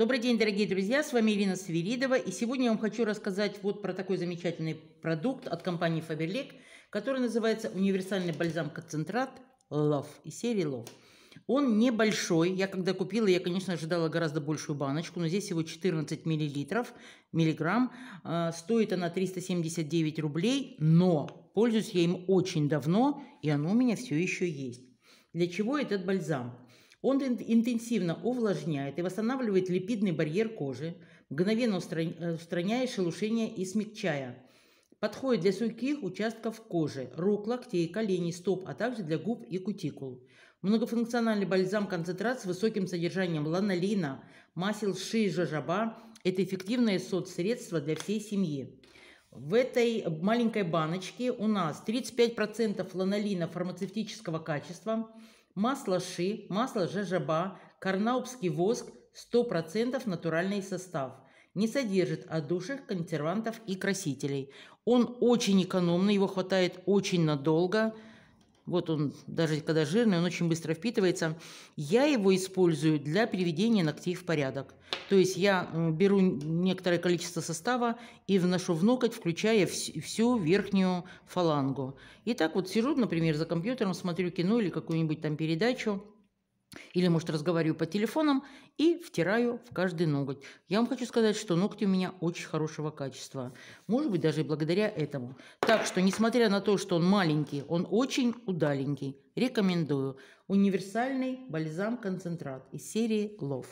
Добрый день, дорогие друзья, с вами Ирина Свиридова, и сегодня я вам хочу рассказать вот про такой замечательный продукт от компании Faberlic, который называется универсальный бальзам-концентрат Love из серии Love. Он небольшой. Я когда купила, я, конечно, ожидала гораздо большую баночку, но здесь всего 14 миллилитров, миллиграмм. А, стоит она 379 рублей, но пользуюсь я им очень давно, и оно у меня все еще есть. Для чего этот бальзам? Он интенсивно увлажняет и восстанавливает липидный барьер кожи, мгновенно э, устраняя шелушение и смягчая. Подходит для сухих участков кожи, рук, локтей, коленей, стоп, а также для губ и кутикул. Многофункциональный бальзам-концентрат с высоким содержанием ланолина, масел ши и жажаба – это эффективное соцсредство для всей семьи. В этой маленькой баночке у нас 35% ланолина фармацевтического качества – масло ши, масло жажаба, карнаубский воск, 100% натуральный состав. Не содержит отдушек, консервантов и красителей. Он очень экономный, его хватает очень надолго – вот он, даже когда жирный, он очень быстро впитывается. Я его использую для приведения ногтей в порядок. То есть я беру некоторое количество состава и вношу в ноготь, включая всю верхнюю фалангу. И так вот сижу, например, за компьютером, смотрю кино или какую-нибудь там передачу, или, может, разговариваю по телефонам и втираю в каждый ноготь. Я вам хочу сказать, что ногти у меня очень хорошего качества. Может быть, даже и благодаря этому. Так что, несмотря на то, что он маленький, он очень удаленький. Рекомендую. Универсальный бальзам-концентрат из серии love